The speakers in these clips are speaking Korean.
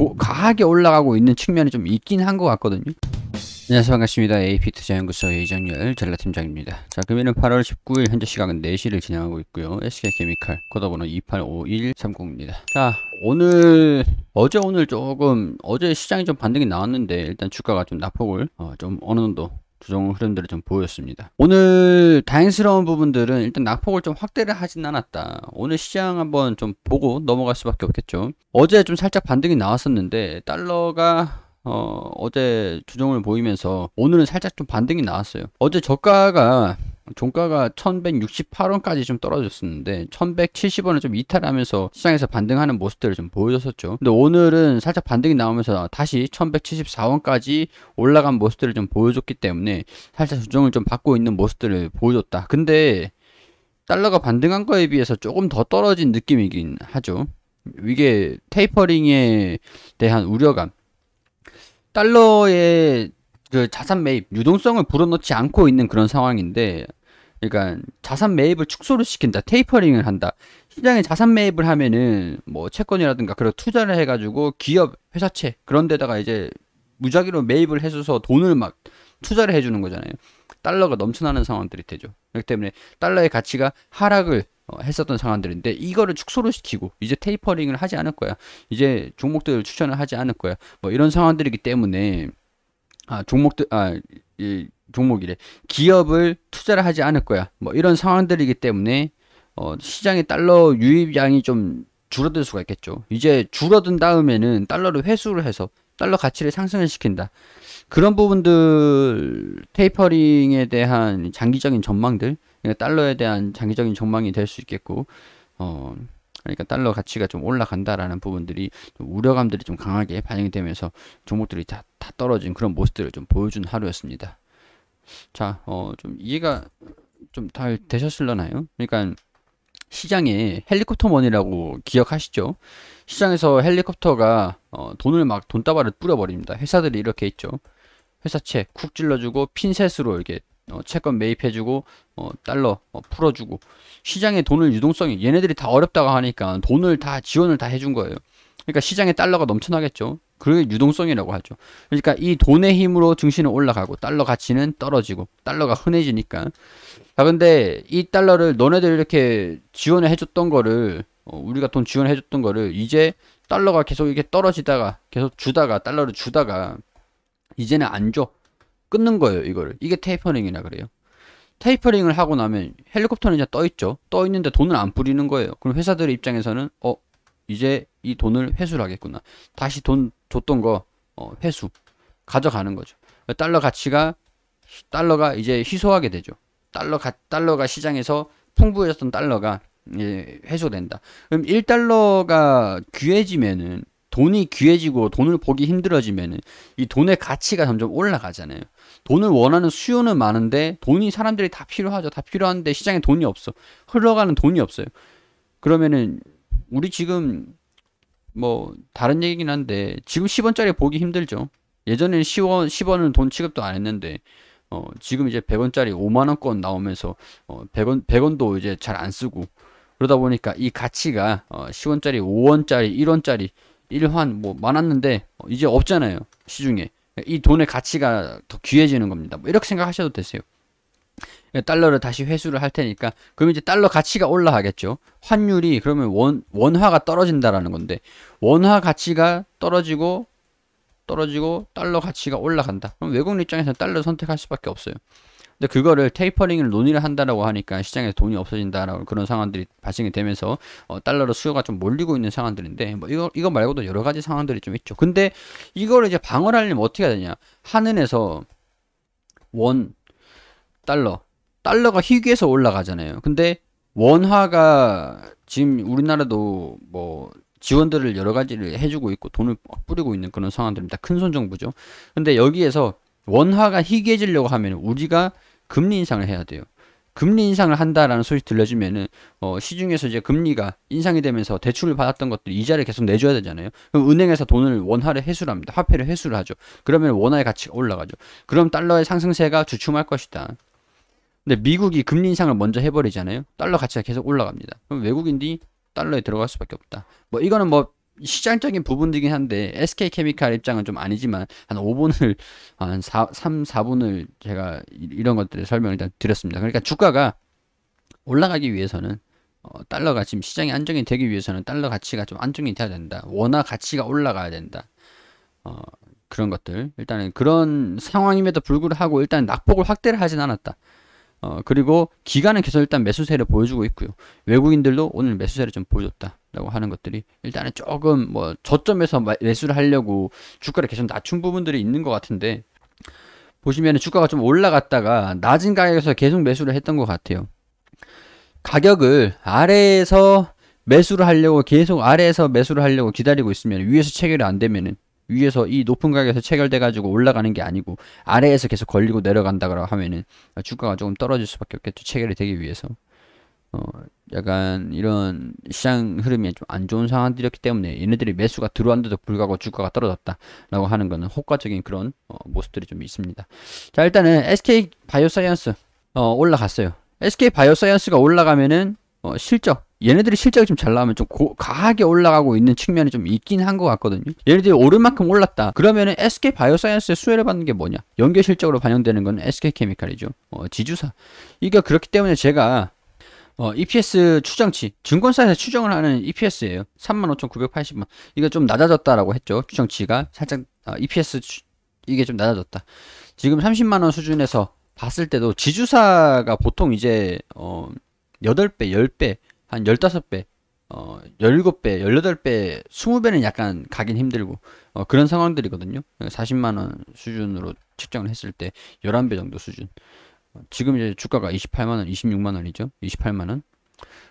고, 과하게 올라가고 있는 측면이 좀 있긴 한 것 같거든요. 안녕하세요 반갑습니다. AP투자연구소 이정열 전라팀장입니다. 자 금일은 8월 19일 현재 시각은 4시를 진행하고 있고요. SK케미칼 코드번호 285130입니다. 자 오늘 어제 오늘 조금 어제 시장이 좀 반등이 나왔는데 일단 주가가 좀 낙폭을 어, 좀 어느 정도 조정 흐름들을 좀 보였습니다. 오늘 다행스러운 부분들은 일단 낙폭을 좀 확대를 하진 않았다. 오늘 시장 한번 좀 보고 넘어갈 수밖에 없겠죠. 어제 좀 살짝 반등이 나왔었는데 달러가 어, 어제 조정을 보이면서 오늘은 살짝 좀 반등이 나왔어요. 어제 저가가 종가가 1168원까지 좀 떨어졌었는데 1170원을 좀 이탈하면서 시장에서 반등하는 모습들을 좀 보여줬었죠. 근데 오늘은 살짝 반등이 나오면서 다시 1174원까지 올라간 모습들을 좀 보여줬기 때문에 살짝 조정을 좀 받고 있는 모습들을 보여줬다. 근데 달러가 반등한 거에 비해서 조금 더 떨어진 느낌이긴 하죠. 이게 테이퍼링에 대한 우려감. 달러의 그 자산 매입, 유동성을 불어넣지 않고 있는 그런 상황인데 그러니까 자산 매입을 축소를 시킨다, 테이퍼링을 한다. 시장에 자산 매입을 하면은 뭐 채권이라든가 그런 투자를 해가지고 기업, 회사채 그런 데다가 이제 무작위로 매입을 해줘서 돈을 막 투자를 해주는 거잖아요. 달러가 넘쳐나는 상황들이 되죠. 그렇기 때문에 달러의 가치가 하락을 어, 했었던 상황들인데 이거를 축소를 시키고 이제 테이퍼링을 하지 않을 거야. 이제 종목들을 추천을 하지 않을 거야. 뭐 이런 상황들이기 때문에 아 종목들 아이 종목이래. 기업을 투자를 하지 않을 거야. 뭐 이런 상황들이기 때문에 어, 시장의 달러 유입량이 좀 줄어들 수가 있겠죠. 이제 줄어든 다음에는 달러를 회수를 해서 달러 가치를 상승을 시킨다. 그런 부분들 테이퍼링에 대한 장기적인 전망들, 그러니까 달러에 대한 장기적인 전망이 될 수 있겠고, 어, 그러니까 달러 가치가 좀 올라간다라는 부분들이 좀 우려감들이 좀 강하게 반영이 되면서 종목들이 다, 다 떨어진 그런 모습들을 좀 보여준 하루였습니다. 자, 어, 좀 이해가 좀 잘 되셨을려나요? 그러니까 시장에 헬리콥터 머니라고 기억하시죠? 시장에서 헬리콥터가 어, 돈을 막 돈다발을 뿌려버립니다. 회사들이 이렇게 있죠. 회사채 쿡 찔러주고 핀셋으로 이렇게 어, 채권 매입해주고 어, 달러 어, 풀어주고 시장에 돈을 유동성이 얘네들이 다 어렵다고 하니까 돈을 다 지원을 다 해준 거예요. 그러니까 시장에 달러가 넘쳐나겠죠. 그게 유동성이라고 하죠. 그러니까 이 돈의 힘으로 증시는 올라가고 달러 가치는 떨어지고 달러가 흔해지니까. 자 근데 이 달러를 너네들 이렇게 지원을 해줬던 거를 어, 우리가 돈 지원해줬던 거를 이제 달러가 계속 이렇게 떨어지다가 계속 주다가 달러를 주다가 이제는 안 줘. 끊는 거예요 이거를. 이게 테이퍼링이라 그래요. 테이퍼링을 하고 나면 헬리콥터는 이제 떠 있죠. 떠 있는데 돈을 안 뿌리는 거예요. 그럼 회사들의 입장에서는 어 이제 이 돈을 회수를 하겠구나. 다시 돈 줬던 거 어, 회수 가져가는 거죠. 달러 가치가 달러가 이제 희소하게 되죠. 달러 가, 달러가 시장에서 풍부해졌던 달러가 예, 해소된다. 그럼 1달러가 귀해지면은 돈이 귀해지고 돈을 보기 힘들어지면은 이 돈의 가치가 점점 올라가잖아요. 돈을 원하는 수요는 많은데 돈이 사람들이 다 필요하죠. 다 필요한데 시장에 돈이 없어. 흘러가는 돈이 없어요. 그러면은 우리 지금 뭐 다른 얘기긴 한데 지금 10원짜리 보기 힘들죠. 예전에 10원 10원은 돈 취급도 안 했는데 어, 지금 이제 100원짜리 5만 원권 나오면서 어, 100원 100원도 이제 잘 안 쓰고 그러다 보니까 이 가치가 어, 10원짜리 5원짜리 1원짜리 1환 뭐 많았는데 어, 이제 없잖아요. 시중에. 이 돈의 가치가 더 귀해지는 겁니다. 뭐 이렇게 생각하셔도 되세요. 달러를 다시 회수를 할 테니까 그럼 이제 달러 가치가 올라가겠죠. 환율이 그러면 원 원화가 떨어진다라는 건데 원화 가치가 떨어지고 떨어지고 달러 가치가 올라간다. 그럼 외국인 입장에서는 달러 선택할 수밖에 없어요. 근데 그거를 테이퍼링을 논의를 한다라고 하니까 시장에서 돈이 없어진다라고 그런 상황들이 발생이 되면서 어, 달러로 수요가 좀 몰리고 있는 상황들인데 뭐 이거 이거 말고도 여러 가지 상황들이 좀 있죠. 근데 이걸 이제 방어를 하려면 어떻게 해야 되냐? 한은에서 원 달러 달러가 희귀해서 올라가잖아요. 근데 원화가 지금 우리나라도 뭐 지원들을 여러 가지를 해주고 있고 돈을 뿌리고 있는 그런 상황들입니다. 큰손 정부죠. 근데 여기에서 원화가 희귀해지려고 하면 우리가 금리 인상을 해야 돼요. 금리 인상을 한다라는 소식 들려주면은 어 시중에서 이제 금리가 인상이 되면서 대출을 받았던 것들 이자를 계속 내줘야 되잖아요. 그럼 은행에서 돈을 원화를 회수를 합니다. 화폐를 회수를 하죠. 그러면 원화의 가치가 올라가죠. 그럼 달러의 상승세가 주춤할 것이다. 근데 미국이 금리 인상을 먼저 해버리잖아요. 달러 가치가 계속 올라갑니다. 그럼 외국인들이 달러에 들어갈 수밖에 없다. 뭐 이거는 뭐 시장적인 부분이긴 한데 SK 케미칼 입장은 좀 아니지만 한 5분을 한 4, 3, 4분을 제가 이런 것들을 설명을 일단 드렸습니다. 그러니까 주가가 올라가기 위해서는 어, 달러가 지금 시장이 안정이 되기 위해서는 달러 가치가 좀 안정이 돼야 된다. 원화 가치가 올라가야 된다. 어, 그런 것들 일단은 그런 상황임에도 불구하고 일단 낙폭을 확대를 하진 않았다. 어, 그리고 기간은 계속 일단 매수세를 보여주고 있고요. 외국인들도 오늘 매수세를 좀 보여줬다라고 하는 것들이 일단은 조금 뭐 저점에서 매수를 하려고 주가를 계속 낮춘 부분들이 있는 것 같은데 보시면 주가가 좀 올라갔다가 낮은 가격에서 계속 매수를 했던 것 같아요. 가격을 아래에서 매수를 하려고 계속 아래에서 매수를 하려고 기다리고 있으면 위에서 체결이 안 되면은 위에서 이 높은 가격에서 체결돼 가지고 올라가는 게 아니고 아래에서 계속 걸리고 내려간다고 하면은 주가가 조금 떨어질 수밖에 없겠죠 체결이 되기 위해서 어 약간 이런 시장 흐름이 좀 안 좋은 상황들이었기 때문에 얘네들이 매수가 들어왔는데도 불구하고 주가가 떨어졌다라고 하는 거는 효과적인 그런 어, 모습들이 좀 있습니다. 자 일단은 SK 바이오사이언스 어, 올라갔어요. SK 바이오사이언스가 올라가면은 어, 실적 얘네들이 실적이 좀 잘 나오면 좀 고, 과하게 올라가고 있는 측면이 좀 있긴 한 것 같거든요. 예를 들이 오른 만큼 올랐다. 그러면은 SK 바이오사이언스의 수혜를 받는 게 뭐냐? 연계 실적으로 반영되는 건 SK 케미칼이죠. 어, 지주사. 이게 그렇기 때문에 제가 어, EPS 추정치, 증권사에서 추정을 하는 EPS예요. 3 5 9 8 0만 이거 좀 낮아졌다라고 했죠. 추정치가 살짝 어, 아, EPS 추, 이게 좀 낮아졌다. 지금 30만 원 수준에서 봤을 때도 지주사가 보통 이제 어 8배, 10배 한 15배, 어, 17배, 18배, 20배는 약간 가긴 힘들고 어, 그런 상황들이거든요. 40만 그러니까 원 수준으로 측정을 했을 때 11배 정도 수준. 어, 지금 이제 주가가 28만 원, 26만 원이죠. 28만 원.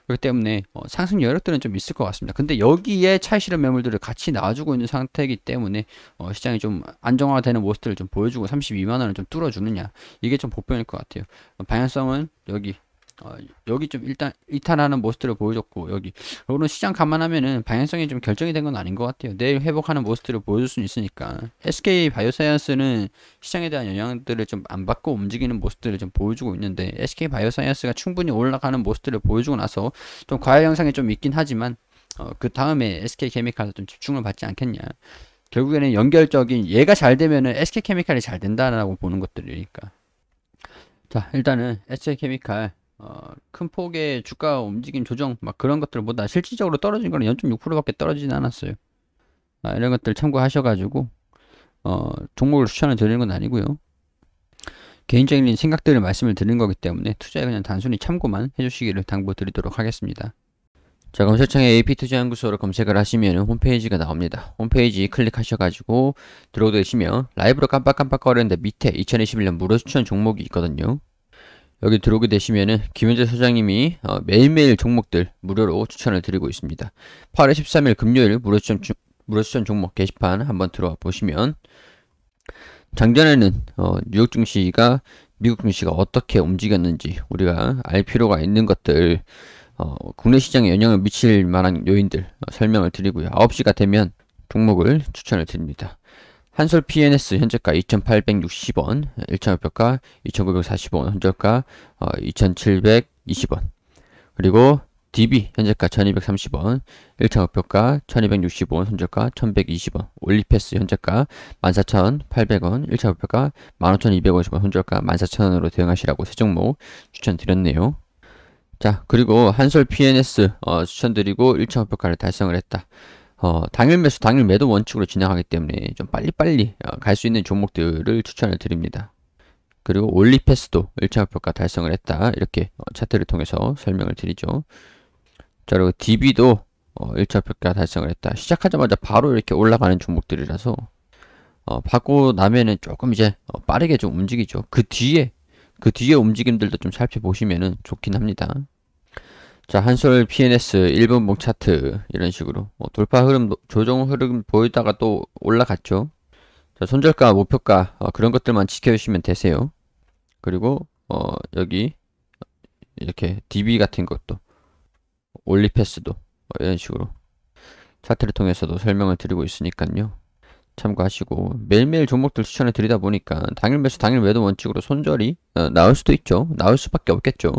그렇기 때문에 어, 상승 여력들은 좀 있을 것 같습니다. 근데 여기에 차이 실현 매물들을 같이 나와주고 있는 상태이기 때문에 어, 시장이 좀 안정화되는 모습들을 좀 보여주고 32만 원을 좀 뚫어주느냐 이게 좀 보편일 것 같아요. 방향성은 여기 어, 여기 좀 일단 이탈하는 모습들을 보여줬고 여기 오늘 시장 감안하면은 방향성이 좀 결정이 된 건 아닌 것 같아요. 내일 회복하는 모습들을 보여줄 수는 있으니까 SK 바이오사이언스는 시장에 대한 영향들을 좀 안 받고 움직이는 모습들을 좀 보여주고 있는데 SK 바이오사이언스가 충분히 올라가는 모습들을 보여주고 나서 좀 과열 영상이 좀 있긴 하지만 어, 그 다음에 SK 케미칼도 좀 집중을 받지 않겠냐. 결국에는 연결적인 얘가 잘 되면은 SK 케미칼이 잘 된다라고 보는 것들이니까. 자 일단은 SK 케미칼 어, 큰 폭의 주가 움직임 조정 막 그런 것들보다 실질적으로 떨어진 거는 0.6%밖에 떨어지진 않았어요. 아, 이런 것들 참고하셔가지고 어, 종목을 추천을 드리는 건 아니고요. 개인적인 생각들을 말씀을 드린 거기 때문에 투자에 그냥 단순히 참고만 해주시기를 당부드리도록 하겠습니다. 자 검색창에 AP투자연구소를 검색을 하시면 홈페이지가 나옵니다. 홈페이지 클릭하셔가지고 들어오시면 라이브로 깜빡깜빡 거리는데 밑에 2021년 무료 추천 종목이 있거든요. 여기 들어오게 되시면은 김현재 소장님이 어, 매일매일 종목들 무료로 추천을 드리고 있습니다. 8월 13일 금요일 무료 추천, 무료 추천 종목 게시판 한번 들어와 보시면 작년에는 어, 뉴욕 증시가 미국 증시가 어떻게 움직였는지 우리가 알 필요가 있는 것들 어, 국내 시장에 영향을 미칠 만한 요인들 어, 설명을 드리고요. 9시가 되면 종목을 추천을 드립니다. 한솔 PNS 현재가 2,860원, 1차0 0가 2,940원, 현절가 어, 2,720원. 그리고 DB 현재가 1,230원, 1차0 0가 1,260원, 현재가 1,120원, 올리패스 현재가 14,800원, 1차0 0가 15,250원, 현재가 14,000원으로 대응하시라고 세 종목 추천드렸네요. 자, 그리고 한솔 PNS 어, 추천드리고 1차0 0가를 달성을 했다. 어, 당일 매수, 당일 매도 원칙으로 진행하기 때문에 좀 빨리빨리 어, 갈수 있는 종목들을 추천을 드립니다. 그리고 올리패스도 1차 목표가 달성을 했다. 이렇게 어, 차트를 통해서 설명을 드리죠. 자, 그리고 DB도 1차 어, 목표가 달성을 했다. 시작하자마자 바로 이렇게 올라가는 종목들이라서 어, 받고 나면은 조금 이제 빠르게 좀 움직이죠. 그 뒤에 그 뒤에 움직임들도 좀 살펴보시면 좋긴 합니다. 자, 한솔 PNS 1분 봉 차트 이런 식으로 뭐 돌파 흐름, 조정 흐름 보이다가 또 올라갔죠. 자, 손절가, 목표가 어, 그런 것들만 지켜주시면 되세요. 그리고 어, 여기 이렇게 DB 같은 것도 올리패스도 어, 이런 식으로 차트를 통해서도 설명을 드리고 있으니까요. 참고하시고 매일매일 종목들 추천해 드리다 보니까 당일 매수 당일 매도 원칙으로 손절이 어, 나올 수도 있죠. 나올 수밖에 없겠죠.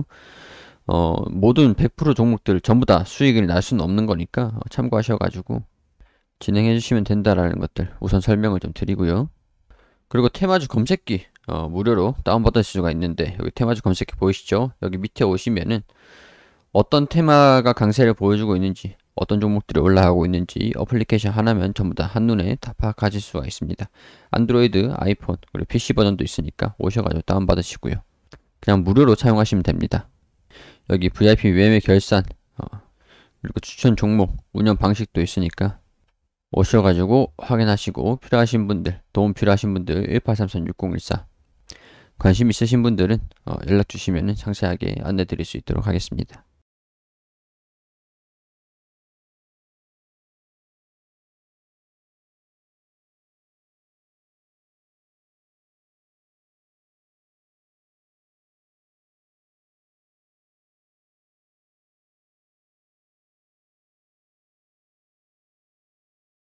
어, 모든 100% 종목들 전부 다 수익을 날 수는 없는 거니까 어, 참고하셔가지고 진행해 주시면 된다라는 것들 우선 설명을 좀 드리고요. 그리고 테마주 검색기 어, 무료로 다운받을 수가 있는데 여기 테마주 검색기 보이시죠? 여기 밑에 오시면은 어떤 테마가 강세를 보여주고 있는지 어떤 종목들이 올라가고 있는지 어플리케이션 하나면 전부 다 한눈에 다 파악하실 수가 있습니다. 안드로이드, 아이폰, 그리고 PC 버전도 있으니까 오셔가지고 다운받으시고요. 그냥 무료로 사용하시면 됩니다. 여기 VIP 외매 결산 어, 그리고 추천 종목 운영 방식도 있으니까 오셔가지고 확인하시고 필요하신 분들 도움 필요하신 분들 1833-6014 관심 있으신 분들은 어, 연락 주시면 상세하게 안내 드릴 수 있도록 하겠습니다.